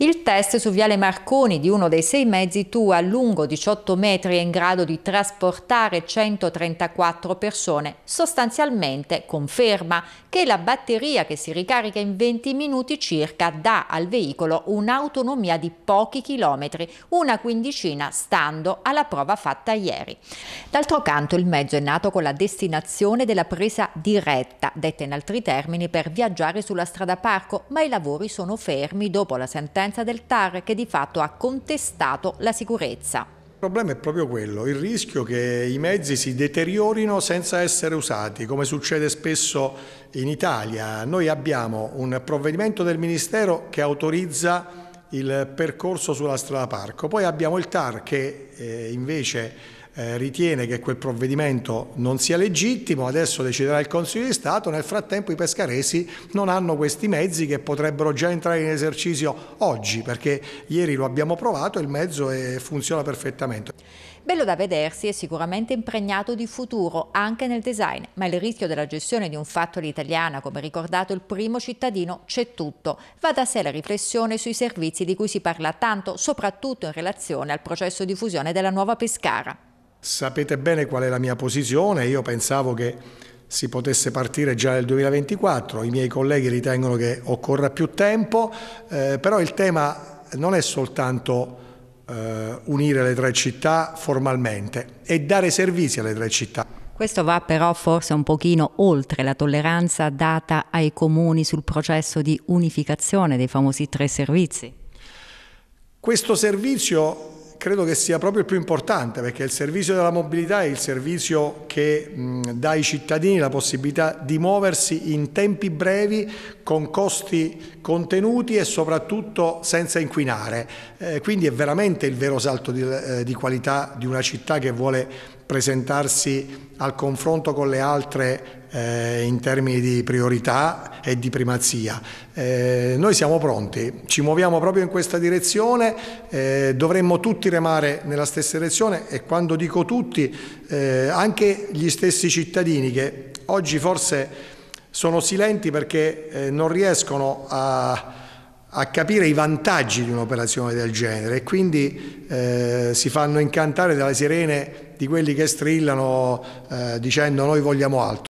Il test su Viale Marconi di uno dei sei mezzi TUA lungo 18 metri è in grado di trasportare 134 persone, sostanzialmente conferma che la batteria che si ricarica in 20 minuti circa dà al veicolo un'autonomia di pochi chilometri, una quindicina stando alla prova fatta ieri. D'altro canto il mezzo è nato con la destinazione della presa diretta, detta in altri termini per viaggiare sulla strada parco, ma i lavori sono fermi dopo la sentenza conferenza del TAR che di fatto ha contestato la sicurezza. Il problema è proprio quello, il rischio che i mezzi si deteriorino senza essere usati, come succede spesso in Italia. Noi abbiamo un provvedimento del Ministero che autorizza il percorso sulla strada parco, poi abbiamo il TAR che eh, invece eh, ritiene che quel provvedimento non sia legittimo, adesso deciderà il Consiglio di Stato, nel frattempo i pescaresi non hanno questi mezzi che potrebbero già entrare in esercizio oggi, perché ieri lo abbiamo provato e il mezzo funziona perfettamente. Bello da vedersi e sicuramente impregnato di futuro anche nel design, ma il rischio della gestione di un fatto italiana, come ricordato il primo cittadino, c'è tutto. Va da sé la riflessione sui servizi di cui si parla tanto, soprattutto in relazione al processo di fusione della nuova Pescara. Sapete bene qual è la mia posizione, io pensavo che si potesse partire già nel 2024, i miei colleghi ritengono che occorra più tempo, eh, però il tema non è soltanto eh, unire le tre città formalmente, è dare servizi alle tre città. Questo va però forse un pochino oltre la tolleranza data ai comuni sul processo di unificazione dei famosi tre servizi. Questo servizio credo che sia proprio il più importante perché il servizio della mobilità è il servizio che mh, dà ai cittadini la possibilità di muoversi in tempi brevi con costi contenuti e soprattutto senza inquinare. Eh, quindi è veramente il vero salto di, eh, di qualità di una città che vuole presentarsi al confronto con le altre eh, in termini di priorità e di primazia. Eh, noi siamo pronti, ci muoviamo proprio in questa direzione, eh, dovremmo tutti remare nella stessa direzione e quando dico tutti, eh, anche gli stessi cittadini che oggi forse sono silenti perché eh, non riescono a, a capire i vantaggi di un'operazione del genere e quindi eh, si fanno incantare dalle sirene di quelli che strillano eh, dicendo noi vogliamo altro.